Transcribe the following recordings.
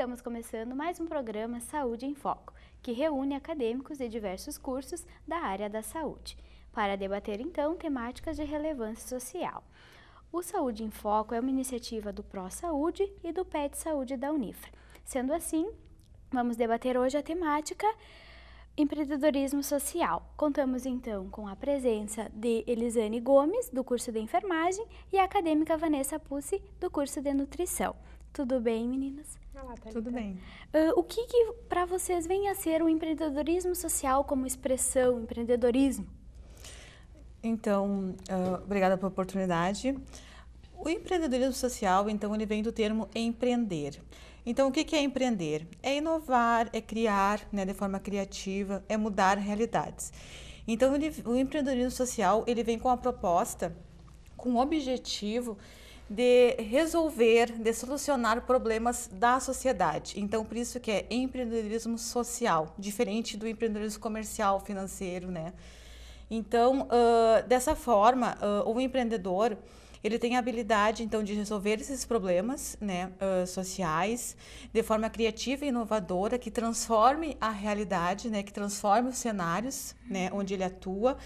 Estamos começando mais um programa Saúde em Foco, que reúne acadêmicos de diversos cursos da área da saúde, para debater então temáticas de relevância social. O Saúde em Foco é uma iniciativa do Pró-Saúde e do PET Saúde da Unifra. Sendo assim, vamos debater hoje a temática empreendedorismo social. Contamos então com a presença de Elisane Gomes, do curso de enfermagem, e a acadêmica Vanessa Pussi, do curso de nutrição. Tudo bem, meninas? falar, Thalita. Tudo bem. Uh, o que, que para vocês vem a ser o empreendedorismo social como expressão, empreendedorismo? Então, uh, obrigada pela oportunidade. O empreendedorismo social, então, ele vem do termo empreender. Então, o que é empreender? É inovar, é criar né, de forma criativa, é mudar realidades. Então, ele, o empreendedorismo social, ele vem com a proposta, com o objetivo de resolver, de solucionar problemas da sociedade. Então, por isso que é empreendedorismo social, diferente do empreendedorismo comercial, financeiro, né? Então, uh, dessa forma, uh, o empreendedor ele tem a habilidade então de resolver esses problemas né, uh, sociais de forma criativa e inovadora que transforme a realidade, né, que transforme os cenários, né, onde ele atua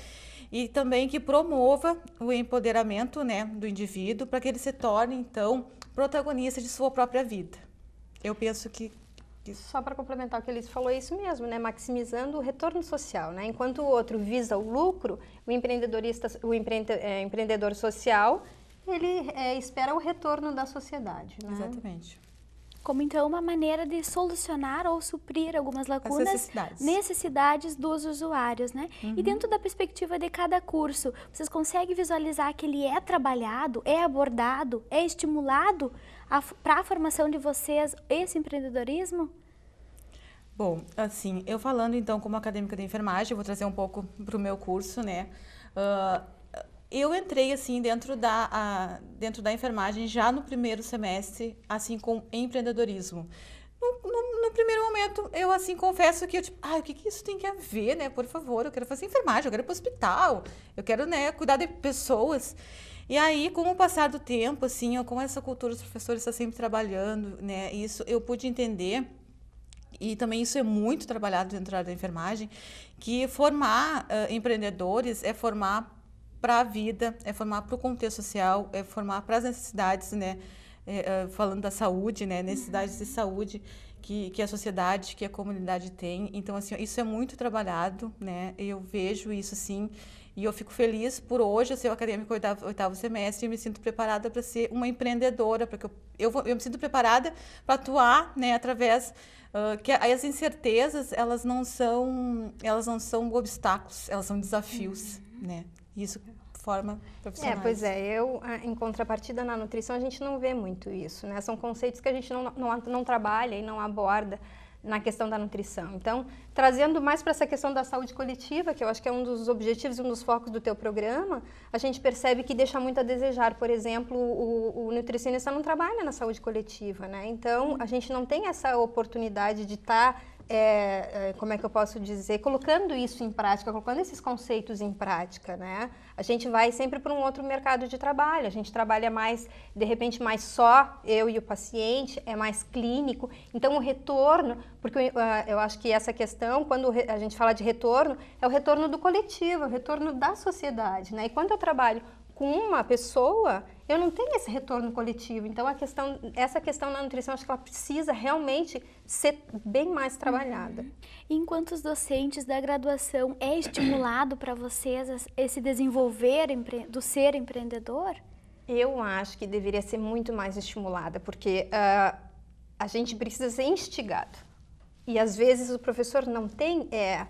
e também que promova o empoderamento né, do indivíduo para que ele se torne, então, protagonista de sua própria vida. Eu penso que só para complementar o que ele falou, é isso mesmo, né? Maximizando o retorno social, né? Enquanto o outro visa o lucro, o empreendedorista, o empre é, empreendedor social, ele é, espera o retorno da sociedade. Né? Exatamente como então uma maneira de solucionar ou suprir algumas lacunas, necessidades. necessidades. dos usuários, né? Uhum. E dentro da perspectiva de cada curso, vocês conseguem visualizar que ele é trabalhado, é abordado, é estimulado para a formação de vocês esse empreendedorismo? Bom, assim, eu falando então como acadêmica de enfermagem, vou trazer um pouco para o meu curso, né? Uh, eu entrei assim dentro da, a, dentro da enfermagem já no primeiro semestre, assim com empreendedorismo. No, no, no, primeiro momento, eu assim confesso que eu tipo, ah, o que, que isso tem que ver, né? Por favor, eu quero fazer enfermagem, eu quero ir para o hospital, eu quero, né, cuidar de pessoas. E aí, com o passar do tempo, assim, com essa cultura, os professores está sempre trabalhando, né? Isso eu pude entender e também isso é muito trabalhado dentro da enfermagem, que formar uh, empreendedores é formar para a vida, é formar para o contexto social, é formar para as necessidades, né? É, é, falando da saúde, né? Uhum. Necessidades de saúde que, que a sociedade, que a comunidade tem. Então, assim, isso é muito trabalhado, né? Eu vejo isso, sim e eu fico feliz por hoje eu ser acadêmico oitavo, oitavo semestre e me sinto preparada para ser uma empreendedora, porque eu, eu, eu me sinto preparada para atuar, né, através uh, que as incertezas, elas não são, elas não são obstáculos, elas são desafios, uhum. né? Isso forma profissional. É, pois é. Eu, em contrapartida, na nutrição, a gente não vê muito isso, né? São conceitos que a gente não, não, não trabalha e não aborda na questão da nutrição. Então, trazendo mais para essa questão da saúde coletiva, que eu acho que é um dos objetivos e um dos focos do teu programa, a gente percebe que deixa muito a desejar. Por exemplo, o, o nutricionista não trabalha na saúde coletiva, né? Então, a gente não tem essa oportunidade de estar tá é, é, como é que eu posso dizer, colocando isso em prática, colocando esses conceitos em prática, né? A gente vai sempre para um outro mercado de trabalho, a gente trabalha mais, de repente, mais só eu e o paciente, é mais clínico. Então, o retorno, porque eu, ah, eu acho que essa questão, quando a gente fala de retorno, é o retorno do coletivo, é o retorno da sociedade, né? E quando eu trabalho com uma pessoa, eu não tenho esse retorno coletivo. Então, a questão, essa questão da nutrição, acho que ela precisa realmente ser bem mais trabalhada. Uhum. Enquanto os docentes da graduação, é estimulado para vocês esse desenvolver do ser empreendedor? Eu acho que deveria ser muito mais estimulada, porque uh, a gente precisa ser instigado. E às vezes o professor não tem é,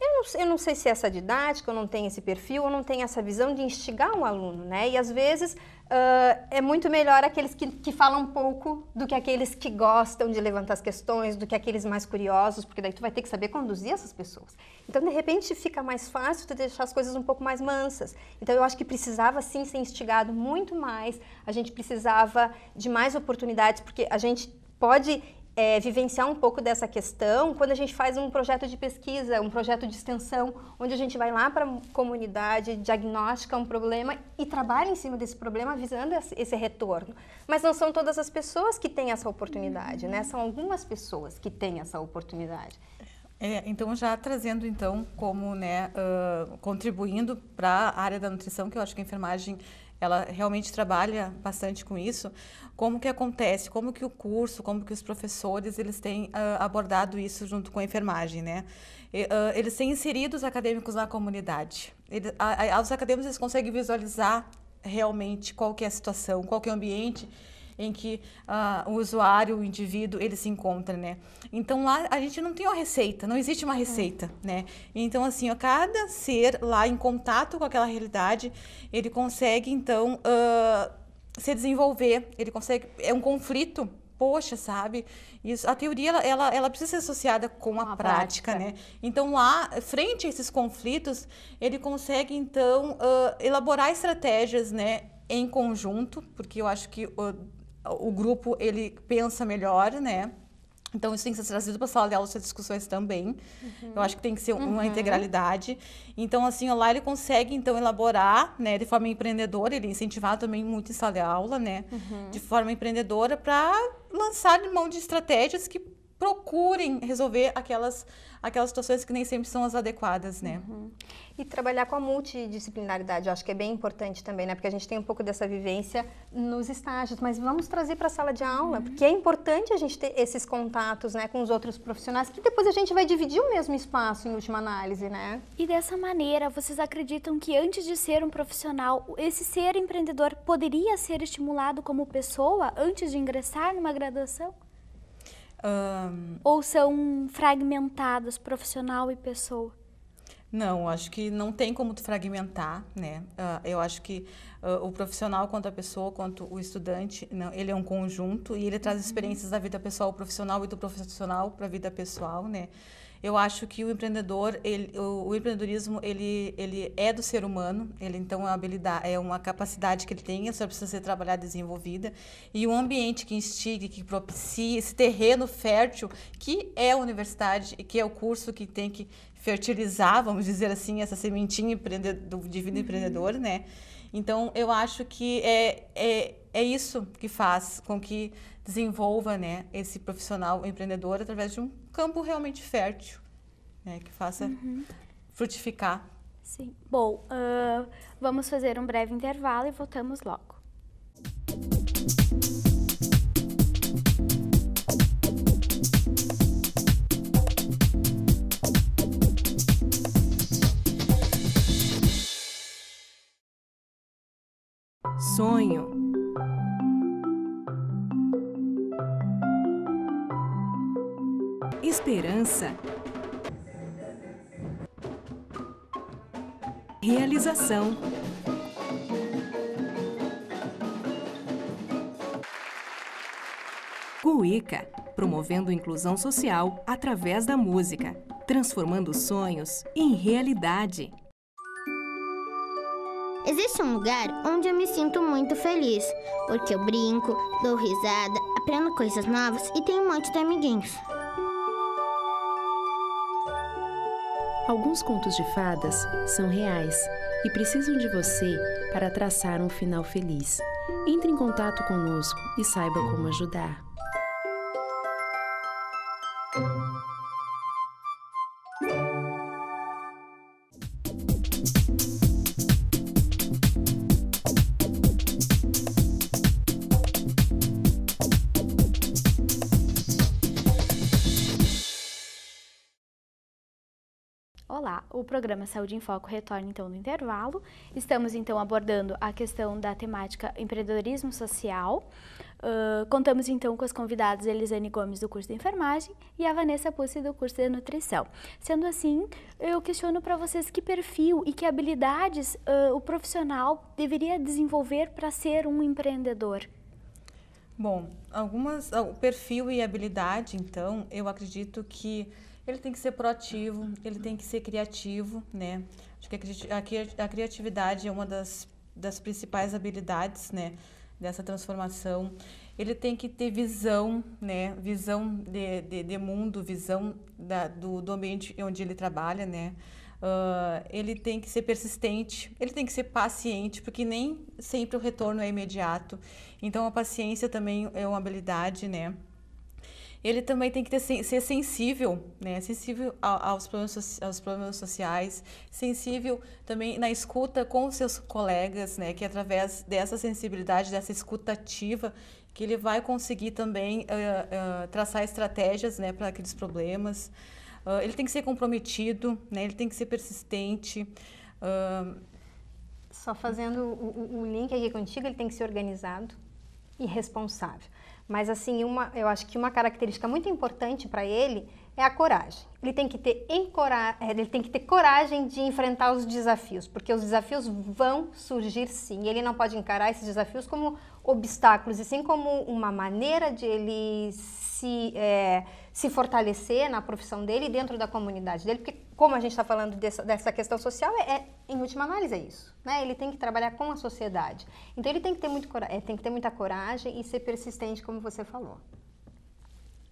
eu não, eu não sei se é essa didática, eu não tenho esse perfil, eu não tenho essa visão de instigar um aluno, né? E às vezes Uh, é muito melhor aqueles que, que falam pouco do que aqueles que gostam de levantar as questões, do que aqueles mais curiosos, porque daí tu vai ter que saber conduzir essas pessoas. Então, de repente, fica mais fácil tu deixar as coisas um pouco mais mansas. Então, eu acho que precisava sim ser instigado muito mais, a gente precisava de mais oportunidades, porque a gente pode é, vivenciar um pouco dessa questão quando a gente faz um projeto de pesquisa, um projeto de extensão, onde a gente vai lá para a comunidade, diagnostica um problema e trabalha em cima desse problema visando esse retorno. Mas não são todas as pessoas que têm essa oportunidade, né? São algumas pessoas que têm essa oportunidade. É, então já trazendo então como né uh, contribuindo para a área da nutrição que eu acho que a enfermagem ela realmente trabalha bastante com isso. Como que acontece? Como que o curso, como que os professores, eles têm uh, abordado isso junto com a enfermagem, né? E, uh, eles têm inserido os acadêmicos na comunidade. Eles, a, a, os acadêmicos eles conseguem visualizar realmente qual que é a situação, qual que é o ambiente em que uh, o usuário, o indivíduo, ele se encontra, né? Então lá a gente não tem uma receita, não existe uma é. receita, é. né? Então assim, ó, cada ser lá em contato com aquela realidade, ele consegue então uh, se desenvolver, ele consegue é um conflito poxa, sabe? Isso, a teoria ela, ela, ela precisa ser associada com a prática, prática, né? Então lá, frente a esses conflitos, ele consegue então uh, elaborar estratégias, né, em conjunto, porque eu acho que uh, o grupo ele pensa melhor, né? Então, isso tem que ser trazido para a sala de aula, essas discussões também. Uhum. Eu acho que tem que ser uma uhum. integralidade. Então, assim, lá ele consegue, então, elaborar, né, de forma empreendedora, ele é incentivado também muito em sala de aula, né, uhum. de forma empreendedora para lançar mão de estratégias que procurem resolver aquelas, aquelas situações que nem sempre são as adequadas, né? Uhum. E trabalhar com a multidisciplinaridade, eu acho que é bem importante também, né? Porque a gente tem um pouco dessa vivência nos estágios, mas vamos trazer para a sala de aula, uhum. porque é importante a gente ter esses contatos, né, com os outros profissionais, que depois a gente vai dividir o mesmo espaço em última análise, né? E dessa maneira, vocês acreditam que antes de ser um profissional, esse ser empreendedor poderia ser estimulado como pessoa antes de ingressar numa graduação? Um... Ou são fragmentadas, profissional e pessoa? Não, acho que não tem como tu fragmentar, né? Uh, eu acho que uh, o profissional, quanto a pessoa, quanto o estudante, não, ele é um conjunto e ele traz uhum. experiências da vida pessoal, profissional e do profissional para a vida pessoal, né? Eu acho que o empreendedor, ele, o, o, empreendedorismo, ele, ele é do ser humano, ele então é uma habilidade, é uma capacidade que ele tem, só precisa ser trabalhada e desenvolvida. E um ambiente que instigue, que propicie esse terreno fértil, que é a universidade, que é o curso que tem que fertilizar, vamos dizer assim, essa sementinha de divino uhum. empreendedor, né? Então, eu acho que é, é é isso que faz com que desenvolva né, esse profissional empreendedor através de um campo realmente fértil, né, que faça uhum. frutificar. Sim. Bom, uh, vamos fazer um breve intervalo e voltamos logo. Sonho Esperança. Realização. Cuica, promovendo inclusão social através da música, transformando sonhos em realidade. Existe um lugar onde eu me sinto muito feliz, porque eu brinco, dou risada, aprendo coisas novas e tenho um monte de amiguinhos. Alguns contos de fadas são reais e precisam de você para traçar um final feliz. Entre em contato conosco e saiba como ajudar. falar. O programa Saúde em Foco retorna então no intervalo. Estamos então abordando a questão da temática empreendedorismo social. Uh, contamos então com os convidados Elisane Gomes do curso de enfermagem e a Vanessa Pussi do curso de nutrição. Sendo assim, eu questiono para vocês que perfil e que habilidades uh, o profissional deveria desenvolver para ser um empreendedor. Bom, algumas o perfil e habilidade, então, eu acredito que ele tem que ser proativo, ele tem que ser criativo, né? Acho que a, criatividade é uma das, das principais habilidades, né? Dessa transformação. Ele tem que ter visão, né? Visão de, de, de mundo, visão da, do, do ambiente onde ele trabalha, né? Uh, ele tem que ser persistente, ele tem que ser paciente, porque nem sempre o retorno é imediato. Então, a paciência também é uma habilidade, né? ele também tem que ter, ser sensível, né? Sensível aos problemas, aos problemas sociais, sensível também na escuta com os seus colegas, né? Que é através dessa sensibilidade, dessa escutativa, que ele vai conseguir também uh, uh, traçar estratégias, né? Para aqueles problemas. Uh, ele tem que ser comprometido, né? Ele tem que ser persistente. Só fazendo o, o link aqui contigo, ele tem que ser organizado e responsável. Mas assim, uma, eu acho que uma característica muito importante para ele é a coragem. Ele tem, que ter encora... Eh, ele tem que ter coragem de enfrentar os desafios, porque os desafios vão surgir sim. Ele não pode encarar esses desafios como obstáculos, e sim como uma maneira de ele se, é, se fortalecer na profissão dele e dentro da comunidade dele, porque como a gente está falando dessa, dessa, questão social, é, é, em última análise é isso. Né? Ele tem que trabalhar com a sociedade. Então ele tem que, ter muito, eh, tem que ter muita coragem e ser persistente, como você falou.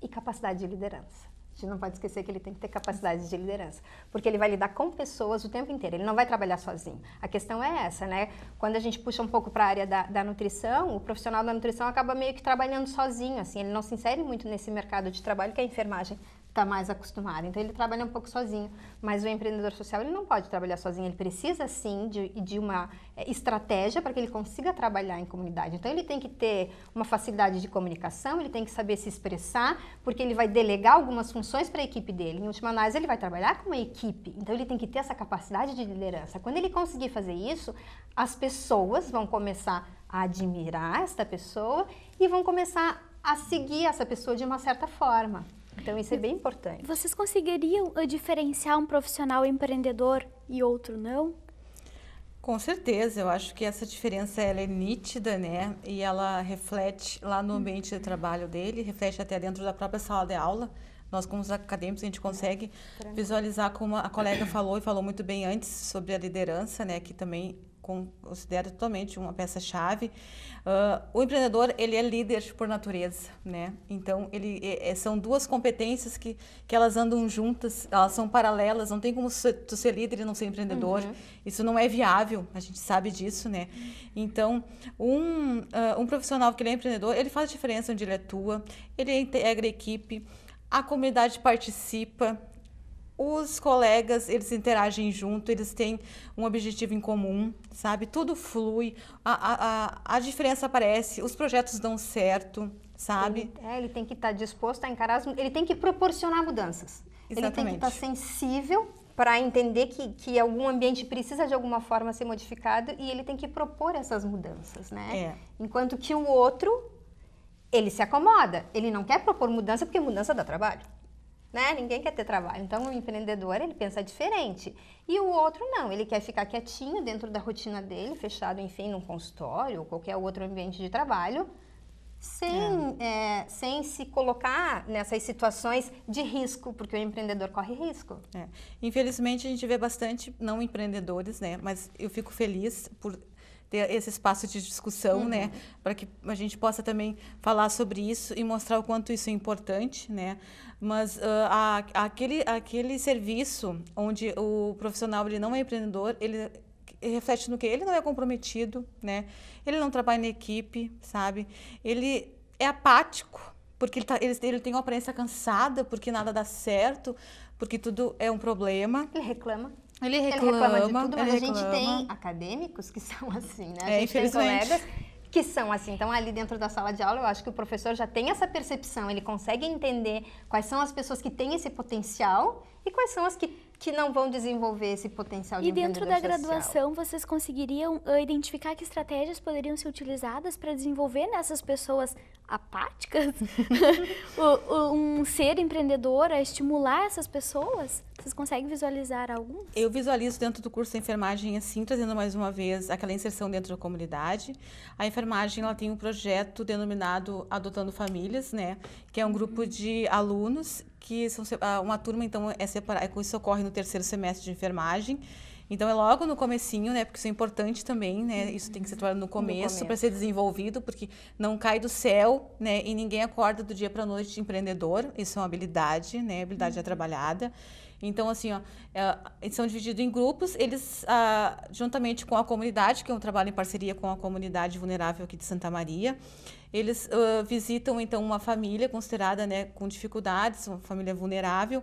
E capacidade de liderança. A gente não pode esquecer que ele tem que ter capacidade de liderança, porque ele vai lidar com pessoas o tempo inteiro, ele não vai trabalhar sozinho. A questão é essa, né? Quando a gente puxa um pouco para a área da, da, nutrição, o profissional da nutrição acaba meio que trabalhando sozinho, assim, ele não se insere muito nesse mercado de trabalho que é a enfermagem está mais acostumado. Então ele trabalha um pouco sozinho. Mas o empreendedor social ele não pode trabalhar sozinho. Ele precisa sim de, de uma eh, estratégia para que ele consiga trabalhar em comunidade. Então ele tem que ter uma facilidade de comunicação. Ele tem que saber se expressar, porque ele vai delegar algumas funções para a equipe dele. Em última análise ele vai trabalhar com uma equipe. Então ele tem que ter essa capacidade de liderança. Quando ele conseguir fazer isso, as pessoas vão começar a admirar esta pessoa e vão começar a seguir essa pessoa de uma certa forma. Então isso é bem importante. Vocês conseguiriam eh, diferenciar um profissional empreendedor e outro não? Com certeza, eu acho que essa diferença ela é nítida, né? E ela reflete lá no ambiente de uhum. trabalho dele, reflete até dentro da própria sala de aula. Nós, como os acadêmicos, a gente consegue visualizar como a colega falou e falou muito bem antes sobre a liderança, né? Que também considero totalmente uma peça-chave. Uh, o empreendedor, ele é líder por natureza, né? Então, ele, é, é, são duas competências que, que elas andam juntas, elas são paralelas, não tem como ser, tu ser líder e não ser empreendedor. Uhum. Isso não é viável, a gente sabe disso, né? Então, um, uh, um profissional que é empreendedor, ele faz diferença onde ele atua, ele integra a equipe, a comunidade participa, os colegas, eles interagem junto, eles têm um objetivo em comum, sabe? Tudo flui, a, a, a diferença aparece, os projetos dão certo, sabe? Ele, é, ele tem que estar tá disposto a encarar, as, ele tem que proporcionar mudanças. Exatamente. Ele tem que estar tá sensível para entender que, que algum ambiente precisa de alguma forma ser modificado e ele tem que propor essas mudanças, né? É. Enquanto que o outro, ele se acomoda, ele não quer propor mudança porque mudança dá trabalho né? Ninguém quer ter trabalho. Então, o empreendedor, ele pensa diferente. E o outro não, ele quer ficar quietinho dentro da rotina dele, fechado, enfim, num consultório ou qualquer outro ambiente de trabalho, sem, é. É, sem se colocar nessas situações de risco, porque o empreendedor corre risco. É. Infelizmente, a gente vê bastante, não empreendedores, né? Mas eu fico feliz por ter esse espaço de discussão, né? uhum. né, para que a gente possa também falar sobre isso e mostrar o quanto isso é importante, né. Mas uh, a, aquele aquele serviço onde o profissional ele não é empreendedor, ele reflete no que ele não é comprometido, né? Ele não trabalha em equipe, sabe? Ele é apático, porque ele, tá, ele, ele, tem uma aparência cansada, porque nada dá certo, porque tudo é um problema. Ele reclama. Ele reclama, ele reclama de tudo, mas a gente tem acadêmicos que são assim, né? A é, gente tem colegas que são assim. Então, ali dentro da sala de aula, eu acho que o professor já tem essa percepção, ele consegue entender quais são as pessoas que têm esse potencial e quais são as que, que não vão desenvolver esse potencial de E dentro da graduação, social. vocês conseguiriam eh, identificar que estratégias poderiam ser utilizadas para desenvolver nessas pessoas apáticas um ser a estimular essas pessoas? Vocês conseguem visualizar alguns? Eu visualizo dentro do curso de enfermagem, assim, trazendo mais uma vez aquela inserção dentro da comunidade. A enfermagem ela tem um projeto denominado Adotando Famílias, né? Que é um grupo uhum. de alunos que são ah, uma turma, então, é separada. É, isso ocorre no terceiro semestre de enfermagem então é logo no comecinho, né? Porque isso é importante também, né? Uhum. Isso tem que ser trabalhado no começo, começo. para ser desenvolvido, porque não cai do céu, né? E ninguém acorda do dia para noite de empreendedor. Isso é uma habilidade, né? A habilidade é uhum. trabalhada. Então, assim, ó, é, eles são divididos em grupos, eles, ah, juntamente com a comunidade, que é um trabalho em parceria com a comunidade vulnerável aqui de Santa Maria, eles uh, visitam então uma família considerada né, com dificuldades, uma família vulnerável,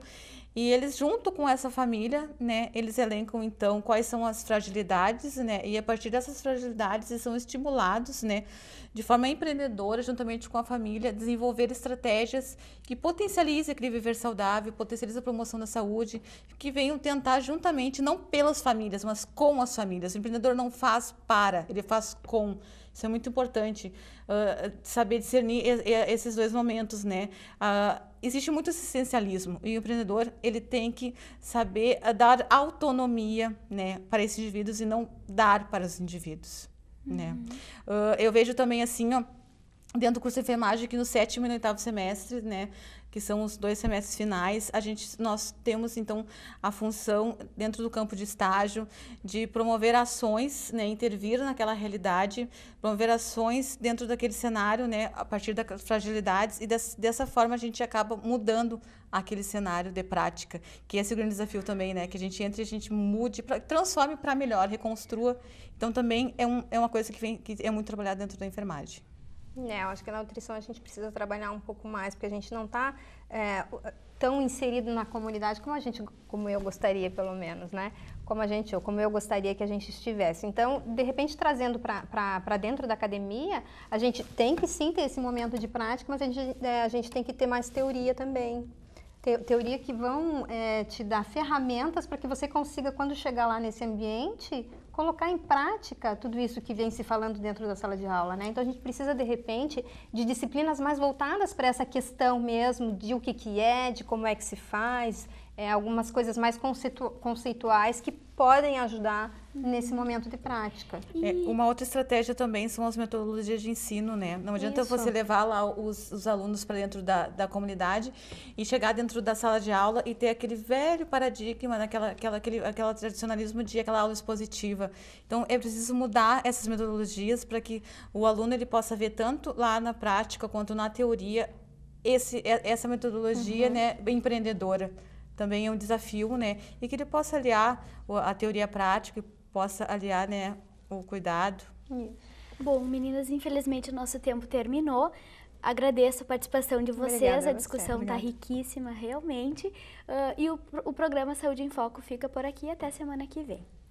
e eles junto com essa família, né, eles elencam então quais são as fragilidades, né, e a partir dessas fragilidades eles são estimulados, né, de forma empreendedora juntamente com a família, desenvolver estratégias que potencializem aquele viver saudável, potencializam a promoção da saúde, que venham tentar juntamente não pelas famílias, mas com as famílias. O empreendedor não faz para, ele faz com isso é muito importante, uh, saber discernir esses dois momentos, né? Uh, existe muito assistencialismo e o empreendedor ele tem que saber ah, dar autonomia, né, para esses indivíduos e não dar para os indivíduos, né? uhum. né? Uh, eu vejo também assim, ó, dentro do curso de enfermagem que no sétimo e no oitavo semestre, né, que são os dois semestres finais, a gente, nós temos, então, a função, dentro do campo de estágio, de promover ações, né, intervir naquela realidade, promover ações dentro daquele cenário, né, a partir das fragilidades, e des, dessa forma a gente acaba mudando aquele cenário de prática, que é esse grande desafio também, né, que a gente entre, a gente mude, pra, transforme para melhor, reconstrua. Então, também é, um, é uma coisa que, vem, que é muito trabalhada dentro da enfermagem. É, eu acho que a nutrição a gente precisa trabalhar um pouco mais, porque a gente não está é, tão inserido na comunidade como a gente, como eu gostaria, pelo menos, né? Como a gente, ou como eu gostaria que a gente estivesse. Então, de repente, trazendo para dentro da academia, a gente tem que sim ter esse momento de prática, mas a gente, é, a gente tem que ter mais teoria também teoria que vão é, te dar ferramentas para que você consiga, quando chegar lá nesse ambiente, colocar em prática tudo isso que vem se falando dentro da sala de aula, né? Então a gente precisa de repente de disciplinas mais voltadas para essa questão mesmo de o que que é, de como é que se faz, é, algumas coisas mais conceitu conceituais que podem ajudar nesse momento de prática. É, uma outra estratégia também são as metodologias de ensino, né? Não adianta Isso. você levar lá os, os alunos para dentro da, da comunidade e chegar dentro da sala de aula e ter aquele velho paradigma, aquela aquela, aquele, aquele tradicionalismo de aquela aula expositiva. Então, é preciso mudar essas metodologias para que o aluno ele possa ver tanto lá na prática quanto na teoria esse, essa metodologia uhum. né, empreendedora também é um desafio, né? E que ele possa aliar a teoria prática possa aliar né, o cuidado. Bom, meninas, infelizmente o nosso tempo terminou. Agradeço a participação de vocês, Obrigada a discussão está riquíssima realmente. Uh, e o, o programa Saúde em Foco fica por aqui até semana que vem.